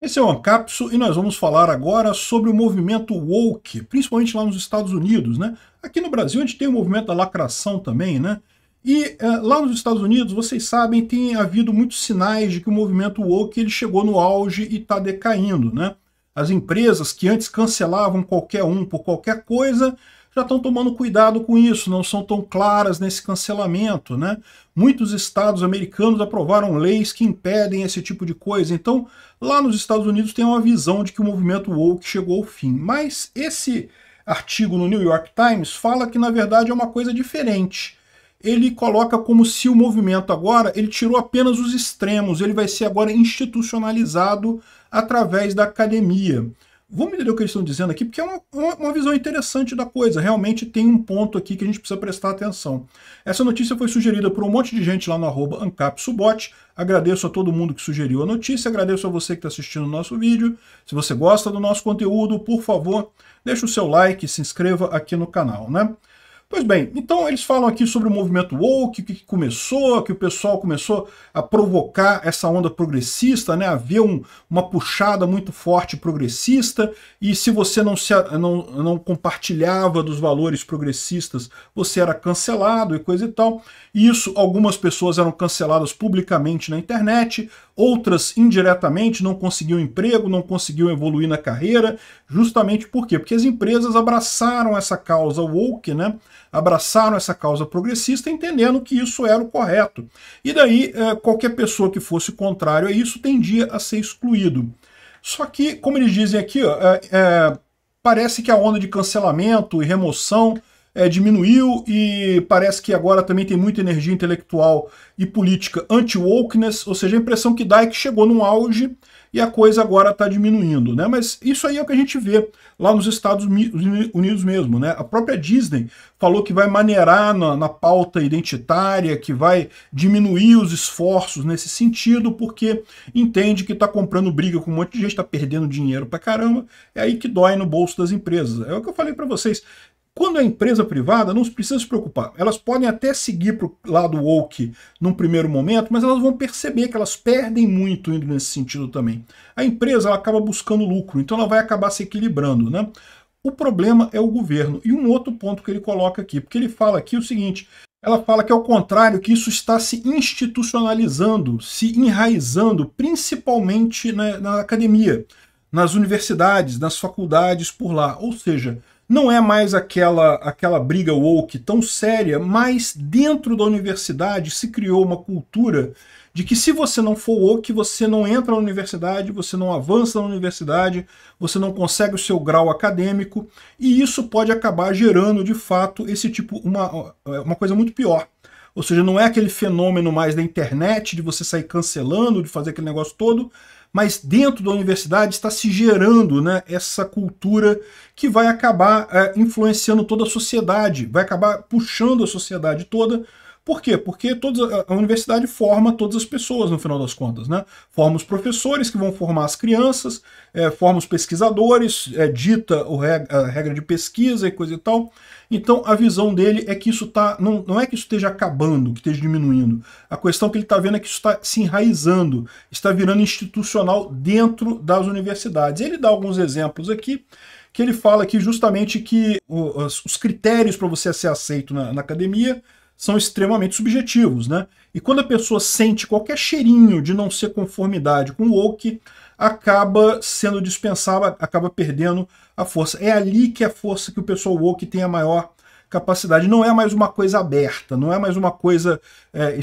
Esse é o Ancapso e nós vamos falar agora sobre o movimento woke, principalmente lá nos Estados Unidos, né? Aqui no Brasil a gente tem o movimento da lacração também, né? E é, lá nos Estados Unidos, vocês sabem, tem havido muitos sinais de que o movimento woke ele chegou no auge e está decaindo, né? As empresas que antes cancelavam qualquer um por qualquer coisa já estão tomando cuidado com isso, não são tão claras nesse cancelamento. Né? Muitos estados americanos aprovaram leis que impedem esse tipo de coisa. Então, lá nos Estados Unidos tem uma visão de que o movimento woke chegou ao fim. Mas esse artigo no New York Times fala que, na verdade, é uma coisa diferente. Ele coloca como se o movimento agora, ele tirou apenas os extremos, ele vai ser agora institucionalizado através da academia. Vamos entender o que eles estão dizendo aqui, porque é uma, uma, uma, visão interessante da coisa. Realmente tem um ponto aqui que a gente precisa prestar atenção. Essa notícia foi sugerida por um monte de gente lá no arroba AncapSubot. Agradeço a todo mundo que sugeriu a notícia, agradeço a você que está assistindo o nosso vídeo. Se você gosta do nosso conteúdo, por favor, deixe o seu like, se inscreva aqui no canal, né? Pois bem, então eles falam aqui sobre o movimento woke, que começou, que o pessoal começou a provocar essa onda progressista, né? Havia um, uma puxada muito forte progressista, e se você não, se, não, não compartilhava dos valores progressistas, você era cancelado e coisa e tal. E isso, algumas pessoas eram canceladas publicamente na internet, outras indiretamente, não conseguiam emprego, não conseguiam evoluir na carreira, justamente por quê? Porque as empresas abraçaram essa causa woke, né? abraçaram essa causa progressista, entendendo que isso era o correto. E daí, é, qualquer pessoa que fosse contrário a isso tendia a ser excluído. Só que, como eles dizem aqui, é, é, parece que a onda de cancelamento e remoção é, diminuiu e parece que agora também tem muita energia intelectual e política anti-wokeness, ou seja, a impressão que dá é que chegou num auge e a coisa agora está diminuindo, né? Mas isso aí é o que a gente vê lá nos Estados Unidos mesmo, né? A própria Disney falou que vai maneirar na, na pauta identitária, que vai diminuir os esforços nesse sentido, porque entende que está comprando briga com um monte de gente, está perdendo dinheiro para caramba, é aí que dói no bolso das empresas. É o que eu falei para vocês, quando é empresa privada não precisa se preocupar, elas podem até seguir para o lado woke num primeiro momento, mas elas vão perceber que elas perdem muito indo nesse sentido também. A empresa ela acaba buscando lucro, então ela vai acabar se equilibrando, né? O problema é o governo. E um outro ponto que ele coloca aqui, porque ele fala aqui o seguinte: ela fala que, ao é contrário, que isso está se institucionalizando, se enraizando, principalmente na, né, na academia, nas universidades, nas faculdades por lá. Ou seja, não é mais aquela, aquela briga woke tão séria, mas dentro da universidade se criou uma cultura de que se você não for woke, você não entra na universidade, você não avança na universidade, você não consegue o seu grau acadêmico, e isso pode acabar gerando, de fato, esse tipo, uma, eh, uma coisa muito pior. Ou seja, não é aquele fenômeno mais da internet, de você sair cancelando, de fazer aquele negócio todo, mas dentro da universidade está se gerando né, essa cultura que vai acabar é, influenciando toda a sociedade, vai acabar puxando a sociedade toda por quê? Porque toda a universidade forma todas as pessoas, no final das contas. Né? Forma os professores que vão formar as crianças, é, forma os pesquisadores, é, dita a regra de pesquisa e coisa e tal. Então a visão dele é que isso tá. Não, não é que isso esteja acabando, que esteja diminuindo. A questão que ele está vendo é que isso está se enraizando, está virando institucional dentro das universidades. Ele dá alguns exemplos aqui que ele fala que justamente que os critérios para você ser aceito na, na academia são extremamente subjetivos, né? E quando a pessoa sente qualquer cheirinho de não ser conformidade com o woke, acaba sendo dispensada, acaba perdendo a força. É ali que a força que o pessoal woke tem a maior capacidade. Não é mais uma coisa aberta, não é mais uma coisa é,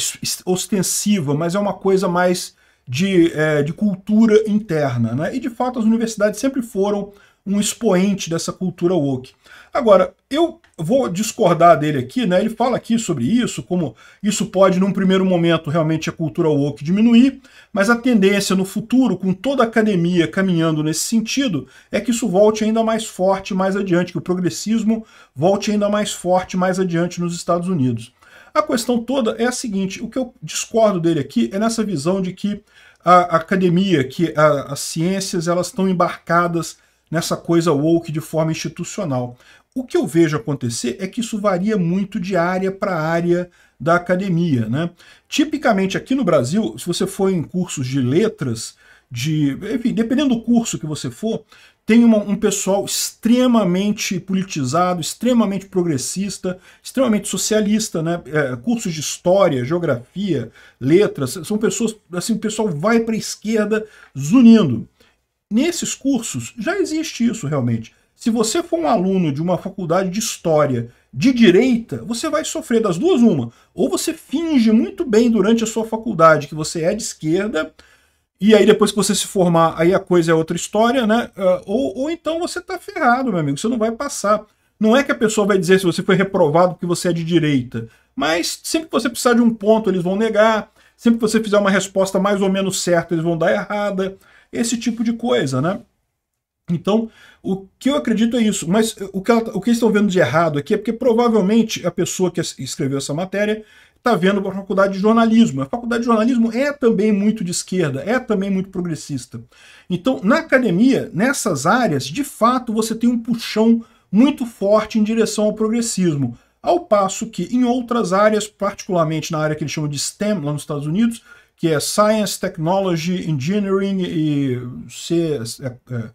ostensiva, mas é uma coisa mais de, é, de cultura interna. Né? E de fato as universidades sempre foram um expoente dessa cultura woke. Agora, eu vou discordar dele aqui, né? Ele fala aqui sobre isso, como isso pode, num primeiro momento, realmente a cultura woke diminuir, mas a tendência no futuro, com toda a academia caminhando nesse sentido, é que isso volte ainda mais forte mais adiante, que o progressismo volte ainda mais forte mais adiante nos Estados Unidos. A questão toda é a seguinte: o que eu discordo dele aqui é nessa visão de que a academia, que a, as ciências, elas estão embarcadas nessa coisa woke de forma institucional. O que eu vejo acontecer é que isso varia muito de área para área da academia. Né? Tipicamente aqui no Brasil, se você for em cursos de letras, de, enfim, dependendo do curso que você for, tem uma, um pessoal extremamente politizado, extremamente progressista, extremamente socialista, né? É, cursos de história, geografia, letras, são pessoas assim, o pessoal vai para a esquerda zunindo. Nesses cursos já existe isso realmente. Se você for um aluno de uma faculdade de história de direita, você vai sofrer das duas uma. Ou você finge muito bem durante a sua faculdade que você é de esquerda, e aí depois que você se formar, aí a coisa é outra história, né? Ah, ou, ou então você tá ferrado, meu amigo, você não vai passar. Não é que a pessoa vai dizer se você foi reprovado porque você é de direita, mas sempre que você precisar de um ponto, eles vão negar. Sempre que você fizer uma resposta mais ou menos certa, eles vão dar errada. Esse tipo de coisa, né? Então, o que eu acredito é isso. Mas o que, ela, tá, o que estão vendo de errado aqui é porque provavelmente a pessoa que escreveu essa matéria está vendo para a faculdade de jornalismo. A faculdade de jornalismo é também muito de esquerda, é também muito progressista. Então, na academia, nessas áreas, de fato, você tem um puxão muito forte em direção ao progressismo. Ao passo que, em outras áreas, particularmente na área que eles chamam de STEM, lá nos Estados Unidos, que é Science, Technology, Engineering e C, é, é,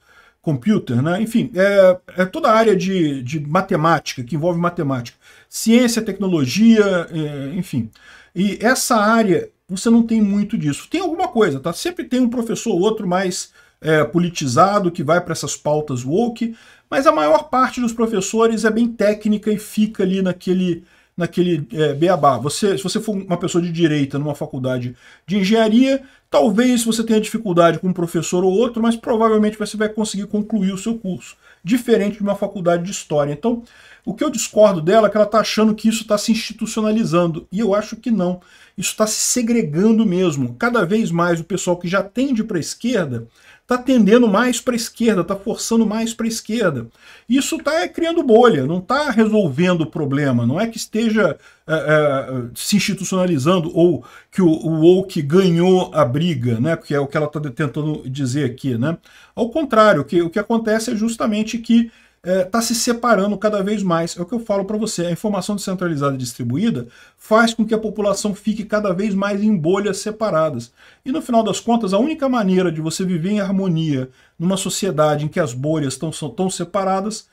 computer, né? enfim, é, é toda a área de, de, matemática, que envolve matemática, ciência, tecnologia, é, enfim. E essa área, você não tem muito disso. Tem alguma coisa, tá? Sempre tem um professor ou outro mais é, politizado que vai para essas pautas woke, mas a maior parte dos professores é bem técnica e fica ali naquele naquele é, beabá. Você, se você for uma pessoa de direita numa faculdade de engenharia, talvez você tenha dificuldade com um professor ou outro, mas provavelmente você vai conseguir concluir o seu curso, diferente de uma faculdade de história. Então, o que eu discordo dela é que ela está achando que isso está se institucionalizando, e eu acho que não. Isso está se segregando mesmo. Cada vez mais o pessoal que já tende para a esquerda está tendendo mais para a esquerda, está forçando mais para a esquerda. Isso está criando bolha, não está resolvendo o problema, não é que esteja é, é, se institucionalizando ou que o, o woke ganhou a briga, né? que é o que ela está tentando dizer aqui. Né? Ao contrário, o que, o que acontece é justamente que está é, tá se separando cada vez mais. É o que eu falo para você, a informação descentralizada e distribuída faz com que a população fique cada vez mais em bolhas separadas. E no final das contas, a única maneira de você viver em harmonia numa sociedade em que as bolhas estão são tão separadas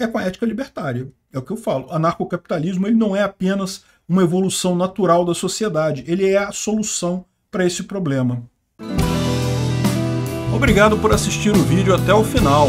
é com a ética libertária. É o que eu falo. Anarcocapitalismo ele não é apenas uma evolução natural da sociedade, ele é a solução para esse problema. Obrigado por assistir o vídeo até o final.